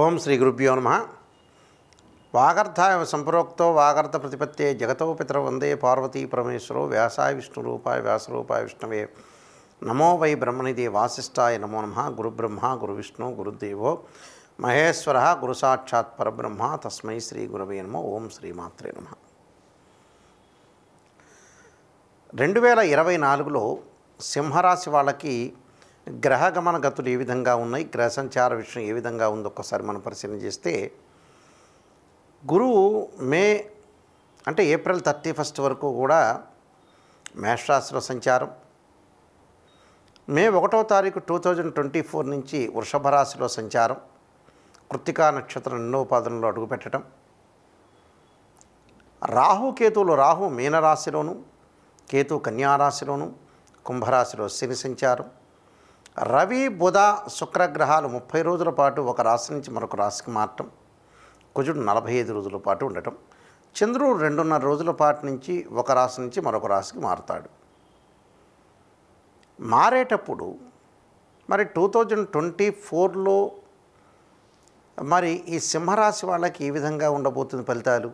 ఓం శ్రీ గురుభ్యో నమ వాగర్థ సంప్రోక్తో వాగర్థ ప్రతిపత్తే జగతో పితర వందే పార్వతీ పరమేశ్వరో వ్యాసాయ విష్ణు రూపాయ వ్యాసరూపాయ విష్ణువే నమో వై బ్రహ్మనిధి వాసిష్టాయ నమో నమ గురుబ్రహ్మ గురువిష్ణు గురుదేవో మహేశ్వర గురుసాక్షాత్ పరబ్రహ్మ తస్మై శ్రీ గురవే నమో ఓం శ్రీమాత్రే నమ రెండు వేల ఇరవై నాలుగులో సింహరాశి వాళ్ళకి గ్రహ గమన గతులు ఏ విధంగా ఉన్నాయి గ్రహ సంచార విషయం ఏ విధంగా ఉందో ఒక్కసారి మనం పరిశీలన చేస్తే గురువు మే అంటే ఏప్రిల్ థర్టీ ఫస్ట్ వరకు కూడా మేషరాశిలో సంచారం మే ఒకటో తారీఖు టూ థౌజండ్ ట్వంటీ ఫోర్ నుంచి వృషభ రాశిలో సంచారం కృత్తికా నక్షత్రం రెండవ పాదంలో అడుగుపెట్టడం రాహుకేతువులు రాహు మీనరాశిలోను కేతు కన్యారాశిలోను కుంభరాశిలో శని సంచారం రవి బుధ శుక్రగ్రహాలు ముప్పై రోజుల పాటు ఒక రాశి నుంచి మరొక రాశికి మారటం కుజుడు నలభై ఐదు రోజుల పాటు ఉండటం చంద్రుడు రెండున్నర రోజుల పాటు నుంచి ఒక రాశి నుంచి మరొక రాశికి మారుతాడు మారేటప్పుడు మరి టూ థౌజండ్ ట్వంటీ ఫోర్లో మరి ఈ సింహరాశి వాళ్ళకి ఏ విధంగా ఉండబోతుంది ఫలితాలు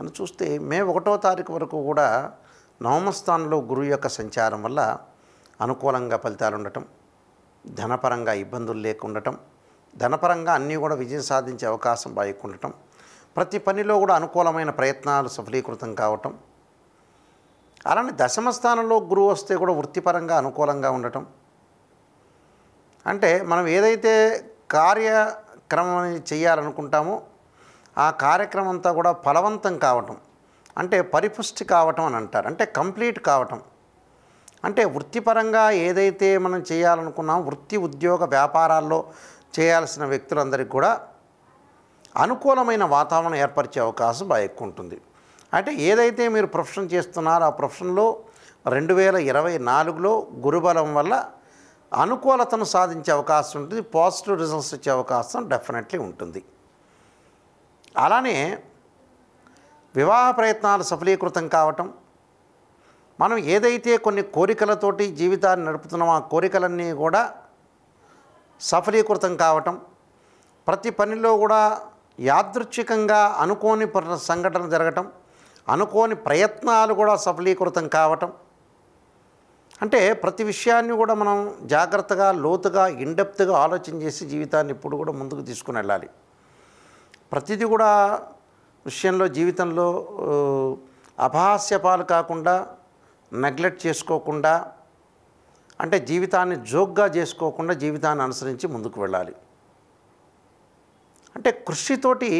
అని చూస్తే మే ఒకటో తారీఖు వరకు కూడా నవమస్థానంలో గురువు యొక్క సంచారం వల్ల అనుకూలంగా ఫలితాలు ఉండటం ధనపరంగా ఇబ్బందులు లేకుండటం ధనపరంగా అన్నీ కూడా విజయం సాధించే అవకాశం బాగా ఉండటం ప్రతి పనిలో కూడా అనుకూలమైన ప్రయత్నాలు సఫలీకృతం కావటం అలానే దశమ స్థానంలో గురువు వస్తే కూడా వృత్తిపరంగా అనుకూలంగా ఉండటం అంటే మనం ఏదైతే కార్యక్రమం చేయాలనుకుంటామో ఆ కార్యక్రమం అంతా కూడా ఫలవంతం కావటం అంటే పరిపుష్టి కావటం అని అంటారు అంటే కంప్లీట్ కావటం అంటే వృత్తిపరంగా ఏదైతే మనం చేయాలనుకున్నాం వృత్తి ఉద్యోగ వ్యాపారాల్లో చేయాల్సిన వ్యక్తులందరికీ కూడా అనుకూలమైన వాతావరణం ఏర్పరిచే అవకాశం బాగా ఎక్కువ ఉంటుంది అంటే ఏదైతే మీరు ప్రొఫెషన్ చేస్తున్నారో ఆ ప్రొఫెషన్లో రెండు వేల ఇరవై నాలుగులో గురుబలం వల్ల అనుకూలతను సాధించే అవకాశం ఉంటుంది పాజిటివ్ రిజల్ట్స్ వచ్చే అవకాశం డెఫినెట్లీ ఉంటుంది అలానే వివాహ ప్రయత్నాలు సఫలీకృతం కావటం మనం ఏదైతే కొన్ని కోరికలతోటి జీవితాన్ని నడుపుతున్నామో ఆ కోరికలన్నీ కూడా సఫలీకృతం కావటం ప్రతి పనిలో కూడా యాదృచ్ఛికంగా అనుకోని సంఘటన జరగటం అనుకోని ప్రయత్నాలు కూడా సఫలీకృతం కావటం అంటే ప్రతి విషయాన్ని కూడా మనం జాగ్రత్తగా లోతుగా ఇండెప్త్గా ఆలోచన చేసి జీవితాన్ని ఇప్పుడు కూడా ముందుకు తీసుకుని వెళ్ళాలి ప్రతిదీ కూడా విషయంలో జీవితంలో అభాస్యపాలు కాకుండా నెగ్లెక్ట్ చేసుకోకుండా అంటే జీవితాన్ని జోక్గా చేసుకోకుండా జీవితాన్ని అనుసరించి ముందుకు వెళ్ళాలి అంటే కృషితోటి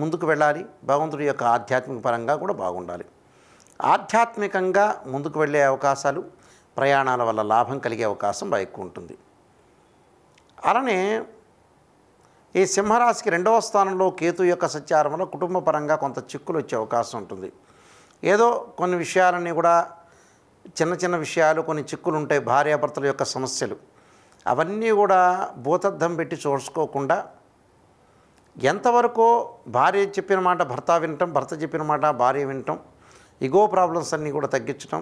ముందుకు వెళ్ళాలి భగవంతుడి యొక్క ఆధ్యాత్మిక పరంగా కూడా బాగుండాలి ఆధ్యాత్మికంగా ముందుకు వెళ్ళే అవకాశాలు ప్రయాణాల వల్ల లాభం కలిగే అవకాశం బాగా ఎక్కువ ఉంటుంది అలానే ఈ సింహరాశికి రెండవ స్థానంలో కేతు యొక్క సంచారం కుటుంబ పరంగా కొంత చిక్కులు వచ్చే అవకాశం ఉంటుంది ఏదో కొన్ని విషయాలన్నీ కూడా చిన్న చిన్న విషయాలు కొన్ని చిక్కులు ఉంటాయి భార్యాభర్తల యొక్క సమస్యలు అవన్నీ కూడా భూతద్ధం పెట్టి చూసుకోకుండా ఎంతవరకు భార్య చెప్పిన మాట భర్త వినటం భర్త చెప్పిన మాట భార్య వినటం ఇగో ప్రాబ్లమ్స్ అన్నీ కూడా తగ్గించడం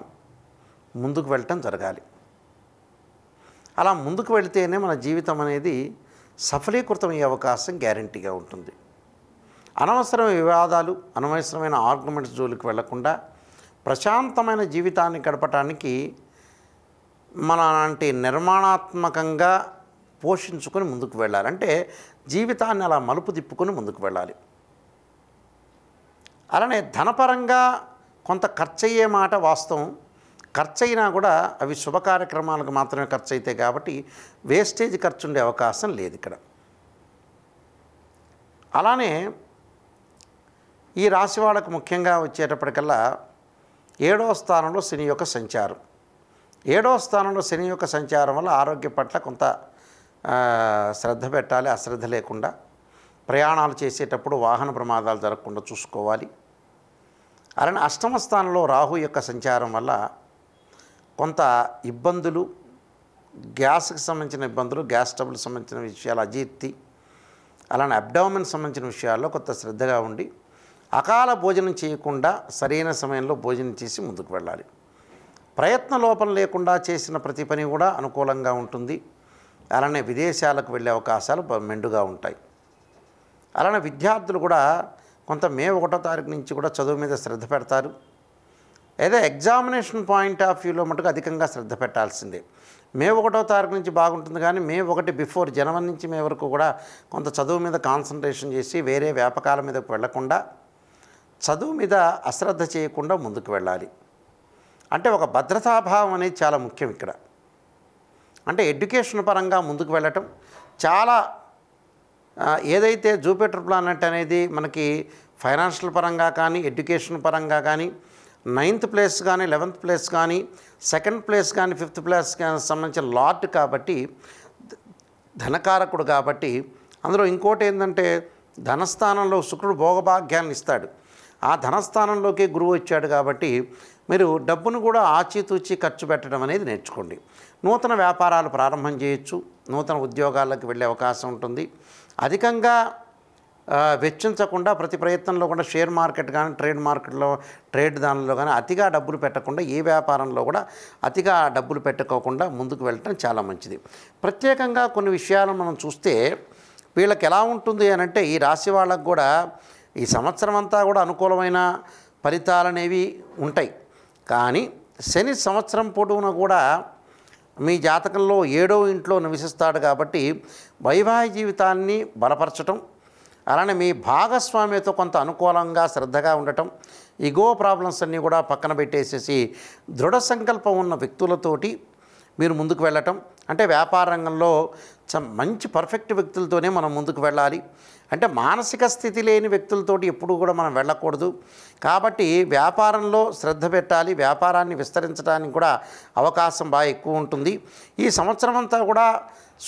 ముందుకు వెళ్ళటం జరగాలి అలా ముందుకు వెళితేనే మన జీవితం అనేది సఫలీకృతమయ్యే అవకాశం గ్యారంటీగా ఉంటుంది అనవసరమైన వివాదాలు అనవసరమైన ఆర్గ్యుమెంట్స్ జోలికి వెళ్లకుండా ప్రశాంతమైన జీవితాన్ని గడపటానికి మన లాంటి నిర్మాణాత్మకంగా పోషించుకొని ముందుకు వెళ్ళాలి అంటే జీవితాన్ని అలా మలుపు తిప్పుకొని ముందుకు వెళ్ళాలి అలానే ధనపరంగా కొంత ఖర్చు అయ్యే మాట వాస్తవం ఖర్చు అయినా కూడా అవి శుభ కార్యక్రమాలకు మాత్రమే ఖర్చు అవుతాయి కాబట్టి వేస్టేజ్ ఖర్చు ఉండే అవకాశం లేదు ఇక్కడ అలానే ఈ రాశి వాళ్ళకు ముఖ్యంగా వచ్చేటప్పటికల్లా ఏడవ స్థానంలో శని యొక్క సంచారం ఏడవ స్థానంలో శని యొక్క సంచారం వల్ల ఆరోగ్య పట్ల కొంత శ్రద్ధ పెట్టాలి అశ్రద్ధ లేకుండా ప్రయాణాలు చేసేటప్పుడు వాహన ప్రమాదాలు జరగకుండా చూసుకోవాలి అలానే అష్టమ స్థానంలో రాహు యొక్క సంచారం వల్ల కొంత ఇబ్బందులు గ్యాస్కి సంబంధించిన ఇబ్బందులు గ్యాస్ ట్రబుల్ సంబంధించిన విషయాలు అజీర్తి అలానే అబ్డామిన్ సంబంధించిన విషయాల్లో కొంత శ్రద్ధగా ఉండి అకాల భోజనం చేయకుండా సరైన సమయంలో భోజనం చేసి ముందుకు వెళ్ళాలి ప్రయత్న లోపం లేకుండా చేసిన ప్రతి పని కూడా అనుకూలంగా ఉంటుంది అలానే విదేశాలకు వెళ్ళే అవకాశాలు మెండుగా ఉంటాయి అలానే విద్యార్థులు కూడా కొంత మే ఒకటో తారీఖు నుంచి కూడా చదువు మీద శ్రద్ధ పెడతారు అయితే ఎగ్జామినేషన్ పాయింట్ ఆఫ్ వ్యూలో మటుకు అధికంగా శ్రద్ధ పెట్టాల్సిందే మే ఒకటో తారీఖు నుంచి బాగుంటుంది కానీ మే ఒకటి బిఫోర్ జనవరి నుంచి మే వరకు కూడా కొంత చదువు మీద కాన్సన్ట్రేషన్ చేసి వేరే వ్యాపకాల మీదకు వెళ్లకుండా చదువు మీద అశ్రద్ధ చేయకుండా ముందుకు వెళ్ళాలి అంటే ఒక భద్రతాభావం అనేది చాలా ముఖ్యం ఇక్కడ అంటే ఎడ్యుకేషన్ పరంగా ముందుకు వెళ్ళటం చాలా ఏదైతే జూపిటర్ ప్లానెట్ అనేది మనకి ఫైనాన్షియల్ పరంగా కానీ ఎడ్యుకేషన్ పరంగా కానీ నైన్త్ ప్లేస్ కానీ లెవెన్త్ ప్లేస్ కానీ సెకండ్ ప్లేస్ కానీ ఫిఫ్త్ ప్లేస్ కానీ సంబంధించిన లార్డ్ కాబట్టి ధనకారకుడు కాబట్టి అందులో ఇంకోటి ఏంటంటే ధనస్థానంలో శుక్రుడు భోగభాగ్యాన్ని ఇస్తాడు ఆ ధనస్థానంలోకి గురువు వచ్చాడు కాబట్టి మీరు డబ్బును కూడా ఆచితూచి ఖర్చు పెట్టడం అనేది నేర్చుకోండి నూతన వ్యాపారాలు ప్రారంభం చేయొచ్చు నూతన ఉద్యోగాలకు వెళ్ళే అవకాశం ఉంటుంది అధికంగా వెచ్చించకుండా ప్రతి ప్రయత్నంలో కూడా షేర్ మార్కెట్ కానీ ట్రేడ్ మార్కెట్లో ట్రేడ్ దానిలో కానీ అతిగా డబ్బులు పెట్టకుండా ఏ వ్యాపారంలో కూడా అతిగా డబ్బులు పెట్టుకోకుండా ముందుకు వెళ్ళటం చాలా మంచిది ప్రత్యేకంగా కొన్ని విషయాలు మనం చూస్తే వీళ్ళకి ఎలా ఉంటుంది అని అంటే ఈ రాశి వాళ్ళకు కూడా ఈ సంవత్సరం అంతా కూడా అనుకూలమైన ఫలితాలనేవి ఉంటాయి కానీ శని సంవత్సరం పొడవున కూడా మీ జాతకంలో ఏడో ఇంట్లో నివసిస్తాడు కాబట్టి వైవాహిక జీవితాన్ని బలపరచటం అలానే మీ భాగస్వామితో కొంత అనుకూలంగా శ్రద్ధగా ఉండటం ఇగో ప్రాబ్లమ్స్ అన్నీ కూడా పక్కన పెట్టేసేసి దృఢ సంకల్పం ఉన్న వ్యక్తులతోటి మీరు ముందుకు వెళ్ళటం అంటే వ్యాపార రంగంలో మంచి పర్ఫెక్ట్ వ్యక్తులతోనే మనం ముందుకు వెళ్ళాలి అంటే మానసిక స్థితి లేని వ్యక్తులతోటి ఎప్పుడు కూడా మనం వెళ్ళకూడదు కాబట్టి వ్యాపారంలో శ్రద్ధ పెట్టాలి వ్యాపారాన్ని విస్తరించడానికి కూడా అవకాశం బాగా ఎక్కువ ఉంటుంది ఈ సంవత్సరం అంతా కూడా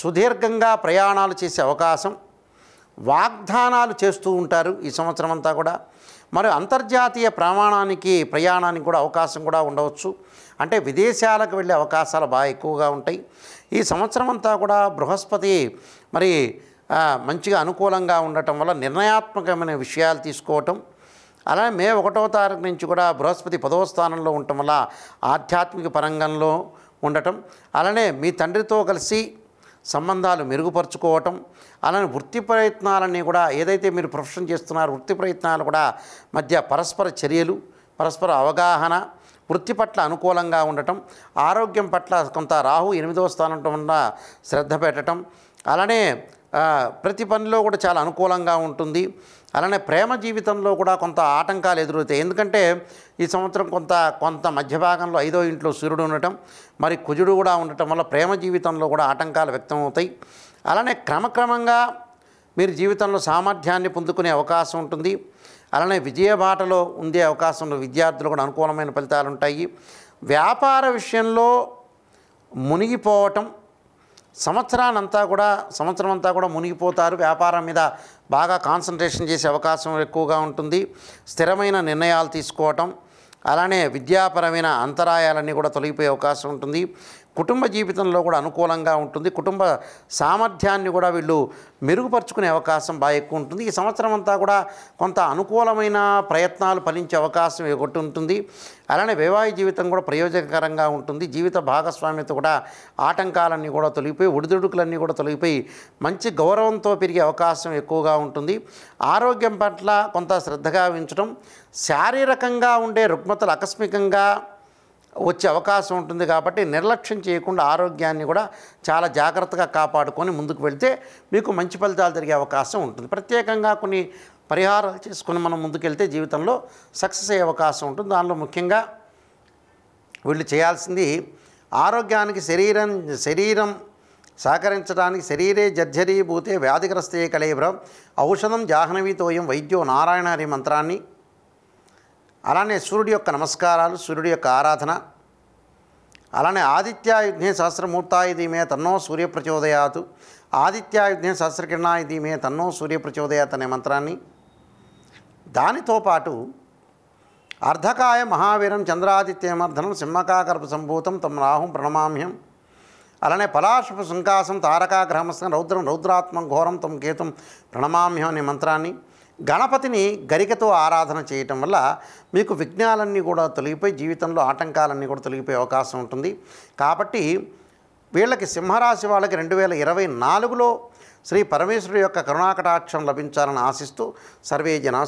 సుదీర్ఘంగా ప్రయాణాలు చేసే అవకాశం వాగ్దానాలు చేస్తూ ఉంటారు ఈ సంవత్సరం అంతా కూడా మరి అంతర్జాతీయ ప్రమాణానికి ప్రయాణానికి కూడా అవకాశం కూడా ఉండవచ్చు అంటే విదేశాలకు వెళ్ళే అవకాశాలు బాగా ఎక్కువగా ఉంటాయి ఈ సంవత్సరం అంతా కూడా బృహస్పతి మరి మంచిగా అనుకూలంగా ఉండటం వల్ల నిర్ణయాత్మకమైన విషయాలు తీసుకోవటం అలానే మే ఒకటో తారీఖు నుంచి కూడా బృహస్పతి పదవ స్థానంలో ఉండటం వల్ల ఆధ్యాత్మిక పరంగంలో ఉండటం అలానే మీ తండ్రితో కలిసి సంబంధాలు మెరుగుపరుచుకోవటం అలానే వృత్తి ప్రయత్నాలని కూడా ఏదైతే మీరు ప్రొఫెషన్ చేస్తున్నారో వృత్తి ప్రయత్నాలు కూడా మధ్య పరస్పర చర్యలు పరస్పర అవగాహన వృత్తి పట్ల అనుకూలంగా ఉండటం ఆరోగ్యం పట్ల కొంత రాహు ఎనిమిదవ స్థానంలో ఉన్న శ్రద్ధ పెట్టడం అలానే ప్రతి పనిలో కూడా చాలా అనుకూలంగా ఉంటుంది అలానే ప్రేమ జీవితంలో కూడా కొంత ఆటంకాలు ఎదురవుతాయి ఎందుకంటే ఈ సంవత్సరం కొంత కొంత మధ్య భాగంలో ఐదో ఇంట్లో సూర్యుడు ఉండటం మరి కుజుడు కూడా ఉండటం వల్ల ప్రేమ జీవితంలో కూడా ఆటంకాలు వ్యక్తం అవుతాయి అలానే క్రమక్రమంగా మీరు జీవితంలో సామర్థ్యాన్ని పొందుకునే అవకాశం ఉంటుంది అలానే విజయ బాటలో ఉండే అవకాశంలో విద్యార్థులు కూడా అనుకూలమైన ఫలితాలు ఉంటాయి వ్యాపార విషయంలో మునిగిపోవటం సంవత్సరానంతా కూడా సంవత్సరం అంతా కూడా మునిగిపోతారు వ్యాపారం మీద బాగా కాన్సన్ట్రేషన్ చేసే అవకాశం ఎక్కువగా ఉంటుంది స్థిరమైన నిర్ణయాలు తీసుకోవటం అలానే విద్యాపరమైన అంతరాయాలన్నీ కూడా తొలగిపోయే అవకాశం ఉంటుంది కుటుంబ జీవితంలో కూడా అనుకూలంగా ఉంటుంది కుటుంబ సామర్థ్యాన్ని కూడా వీళ్ళు మెరుగుపరుచుకునే అవకాశం బాగా ఎక్కువ ఉంటుంది ఈ సంవత్సరం అంతా కూడా కొంత అనుకూలమైన ప్రయత్నాలు ఫలించే అవకాశం ఒకటి ఉంటుంది అలానే వివాహ జీవితం కూడా ప్రయోజనకరంగా ఉంటుంది జీవిత భాగస్వామ్యత కూడా ఆటంకాలన్నీ కూడా తొలగిపోయి ఒడిదుడుకులన్నీ కూడా తొలగిపోయి మంచి గౌరవంతో పెరిగే అవకాశం ఎక్కువగా ఉంటుంది ఆరోగ్యం పట్ల కొంత శ్రద్ధగా ఉంచడం శారీరకంగా ఉండే రుగ్మతలు ఆకస్మికంగా వచ్చే అవకాశం ఉంటుంది కాబట్టి నిర్లక్ష్యం చేయకుండా ఆరోగ్యాన్ని కూడా చాలా జాగ్రత్తగా కాపాడుకొని ముందుకు వెళ్తే మీకు మంచి ఫలితాలు జరిగే అవకాశం ఉంటుంది ప్రత్యేకంగా కొన్ని పరిహారాలు చేసుకుని మనం ముందుకెళ్తే జీవితంలో సక్సెస్ అయ్యే అవకాశం ఉంటుంది దానిలో ముఖ్యంగా వీళ్ళు చేయాల్సింది ఆరోగ్యానికి శరీరం శరీరం సహకరించడానికి శరీరే జర్జరీభూతే వ్యాధిగ్రస్తే కలయబ్రం ఔషధం జాహ్నవీతోయం వైద్యో నారాయణ హరి మంత్రాన్ని అలానే సూర్యుడి యొక్క నమస్కారాలు సూర్యుడి యొక్క ఆరాధన అలానే ఆదిత్యాయుజ్ఞే సహస్రమూర్తాయ ధీమే తన్నో సూర్యప్రచోదయాతు ఆదిత్యాయుజ్ఞే సహస్రకిరణాయ ధీమే తన్నో సూర్యప్రచోదయాత్ అనే మంత్రాన్ని దానితో పాటు అర్ధకాయ మహావీరం చంద్రాదిత్యమర్ధనం సింహకాకర్ప సంభూతం తమ రాహుం ప్రణమామ్యం అలానే పలాశుభ సుంకాసం తారకాగ్రహమస్తం రౌద్రం రౌద్రాత్మం ఘోరం తమ కేతుం ప్రణమామ్యం అనే మంత్రాన్ని గణపతిని గరికతో ఆరాధన చేయటం వల్ల మీకు విఘ్నాలన్నీ కూడా తొలగిపోయి జీవితంలో ఆటంకాలన్నీ కూడా తొలగిపోయే అవకాశం ఉంటుంది కాబట్టి వీళ్ళకి సింహరాశి వాళ్ళకి రెండు వేల ఇరవై నాలుగులో శ్రీ పరమేశ్వరుడు యొక్క కరుణాకటాక్షం లభించాలని ఆశిస్తూ సర్వే జనా